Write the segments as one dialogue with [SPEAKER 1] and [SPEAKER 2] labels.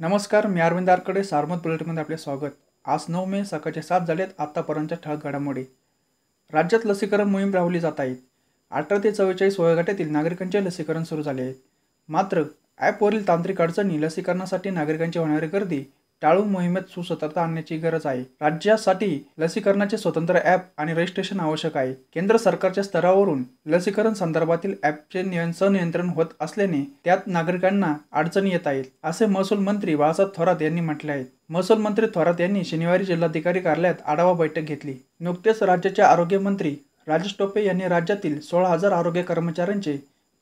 [SPEAKER 1] नमस्कार मी अरविंद आरकडे सारमत बुलेटमध्ये आपले स्वागत आज नऊ मे सकाळचे सात झालेत आतापर्यंतच्या ठळक घडामोडी राज्यात लसीकरण मोहीम राबवली जात आहे अठरा ते चव्वेचाळीस वयोगटातील नागरिकांचे लसीकरण सुरू झाले आहे मात्र ॲपवरील तांत्रिक अडचणी लसीकरणासाठी नागरिकांची होणारी गर्दी टाळू मोहिमेत सुसतरता आणण्याची गरज आहे राज्यासाठी लसीकरणाचे स्वतंत्र ॲप आणि रजिस्ट्रेशन आवश्यक आहे केंद्र सरकारच्या स्तरावरून लसीकरण संदर्भातील ॲपचे संनियंत्रण होत असल्याने त्यात नागरिकांना अडचणी येत आहेत असे महसूल मंत्री बाळासाहेब थोरात यांनी म्हटले आहे महसूल मंत्री थोरात यांनी शनिवारी जिल्हाधिकारी कार्यालयात आढावा बैठक घेतली नुकतेच राज्याचे मंत्री राजेश टोपे यांनी राज्यातील सोळा हजार आरोग्य कर्मचाऱ्यांचे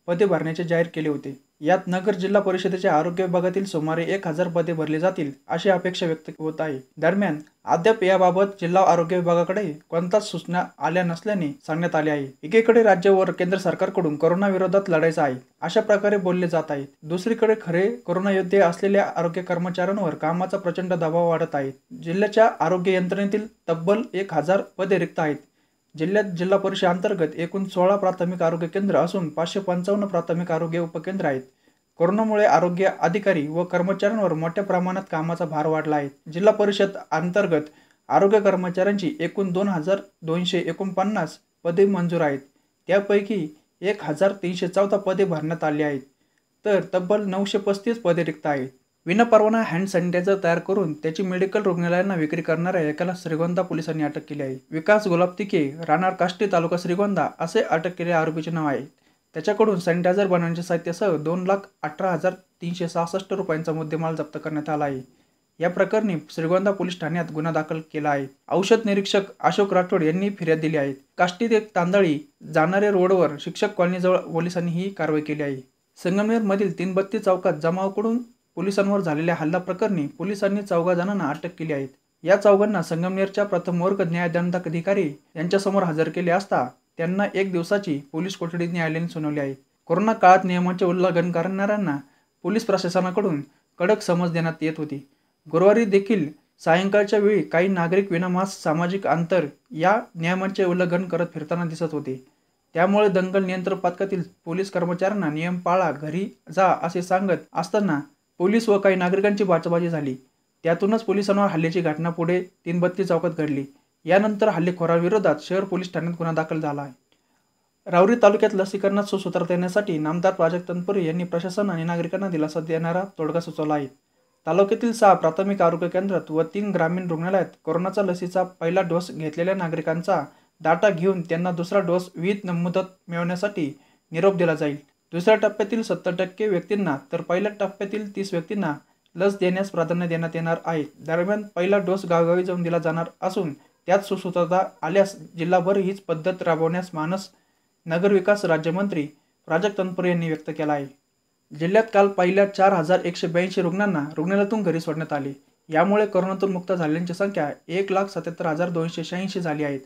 [SPEAKER 1] पदे भरण्याचे जाहीर केले होते यात नगर जिल्हा परिषदेच्या आरोग्य विभागातील सुमारे एक हजार पदे भरली जातील अशी अपेक्षा व्यक्त होत आहे दरम्यान अद्याप याबाबत जिल्हा आरोग्य विभागाकडे कोणताच सूचना आल्या नसल्याने सांगण्यात आले आहे एकीकडे राज्य व केंद्र सरकारकडून कोरोना विरोधात लढायचं आहे अशा प्रकारे बोलले जात आहे दुसरीकडे खरे कोरोना योद्धे असलेल्या आरोग्य कर्मचाऱ्यांवर कामाचा प्रचंड दबाव वाढत आहे जिल्ह्याच्या आरोग्य यंत्रणेतील तब्बल एक हजार पदे रिक्त आहेत जिल्ह्यात जिल्हा परिषद अंतर्गत एकूण सोळा प्राथमिक आरोग्य केंद्र असून पाचशे पंचावन्न प्राथमिक आरोग्य उपकेंद्र आहेत कोरोनामुळे आरोग्य अधिकारी व कर्मचाऱ्यांवर मोठ्या प्रमाणात कामाचा भार वाढला आहे जिल्हा परिषद अंतर्गत आरोग्य कर्मचाऱ्यांची एकूण दोन हजार दोनशे एकोणपन्नास पदे मंजूर आहेत त्यापैकी एक हजार तीनशे चौदा पदे भरण्यात आली आहेत तर तब्बल नऊशे पस्तीस पदे रिक्त आहेत विनापरवाना हँड सॅनिटायझर तयार करून त्याची मेडिकल रुग्णालयांना विक्री करणाऱ्या एकाला श्रीगोंदा पोलिसांनी अटक केली आहे विकास तिके राहणार काष्टी तालुका श्रीगोंदा असे अटक केलेल्या आरोपीचे नाव आहे त्याच्याकडून सॅनिटायझर बनवण्याचे साहित्यासह दोन लाख अठरा हजार तीनशे सहासष्ट रुपयांचा मुद्देमाल जप्त करण्यात आला आहे या प्रकरणी श्रीगोंदा पोलीस ठाण्यात गुन्हा दाखल केला आहे औषध निरीक्षक अशोक राठोड यांनी फिर्याद दिली आहे काष्टी ते तांदळी जाणाऱ्या रोडवर शिक्षक कॉलनीजवळ पोलिसांनी ही कारवाई केली आहे तीन बत्ती चौकात जमावकडून पोलिसांवर झालेल्या हल्ला प्रकरणी पोलिसांनी चौघा जणांना अटक केली आहे या चौघांना संगमनेरच्या प्रथम वर्ग न्यायदंडक अधिकारी यांच्यासमोर हजर केले असता त्यांना एक दिवसाची पोलीस कोठडी न्यायालयाने सुनावली आहे कोरोना काळात नियमांचे उल्लंघन करणाऱ्यांना पोलीस प्रशासनाकडून कडक समज देण्यात येत होती गुरुवारी देखील सायंकाळच्या वेळी काही नागरिक विनामास सामाजिक अंतर या नियमांचे उल्लंघन करत फिरताना दिसत होते त्यामुळे दंगल नियंत्रण पथकातील पोलीस कर्मचाऱ्यांना नियम पाळा घरी जा असे सांगत असताना पोलीस व काही नागरिकांची बाचाबाजी झाली त्यातूनच पोलिसांवर हल्ल्याची घटना पुढे तीनबत्ती चौकात घडली यानंतर हल्लेखोरांविरोधात शहर पोलीस ठाण्यात गुन्हा दाखल झाला आहे रावरी तालुक्यात लसीकरणात सुसूत्रता देण्यासाठी नामदार प्राजक्तनपुरी तनपुरे यांनी प्रशासन आणि नागरिकांना दिलासा देणारा तोडगा सुचवला आहे तालुक्यातील सहा प्राथमिक आरोग्य केंद्रात व तीन ग्रामीण रुग्णालयात कोरोनाचा लसीचा पहिला डोस घेतलेल्या नागरिकांचा डाटा घेऊन त्यांना दुसरा डोस विविध नमुदत मिळवण्यासाठी निरोप दिला जाईल दुसऱ्या टप्प्यातील सत्तर टक्के व्यक्तींना तर पहिल्या टप्प्यातील तीस व्यक्तींना लस देण्यास प्राधान्य देण्यात येणार आहे दरम्यान पहिला डोस गावगावी जाऊन दिला जाणार असून त्यात सुसूत्रता आल्यास जिल्हाभर हीच पद्धत राबवण्यास मानस नगरविकास राज्यमंत्री प्राजक्त तनपुरे यांनी व्यक्त केला आहे जिल्ह्यात काल पहिल्या चार हजार एकशे ब्याऐंशी रुग्णांना रुग्णालयातून घरी सोडण्यात आले यामुळे करोनातून मुक्त झालेल्यांची संख्या एक लाख सत्याहत्तर हजार दोनशे शहाऐंशी झाली आहेत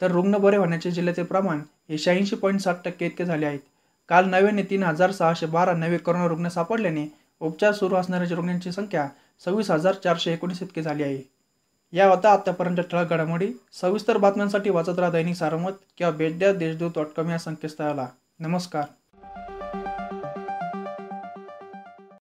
[SPEAKER 1] तर रुग्ण बरे होण्याचे जिल्ह्याचे प्रमाण हे शहाऐंशी पॉईंट सात टक्के इतके झाले आहेत काल नव्याने तीन हजार सहाशे बारा नवे कोरोना रुग्ण सापडल्याने उपचार सुरू असणाऱ्या रुग्णांची संख्या सव्वीस हजार चारशे एकोणीस इतकी झाली आहे या होता आतापर्यंत ठळक घडामोडी सविस्तर बातम्यांसाठी वाचत राहा दैनिक सारमत किंवा बेड्या देशदूत डॉट कॉम या संकेतस्थळाला नमस्कार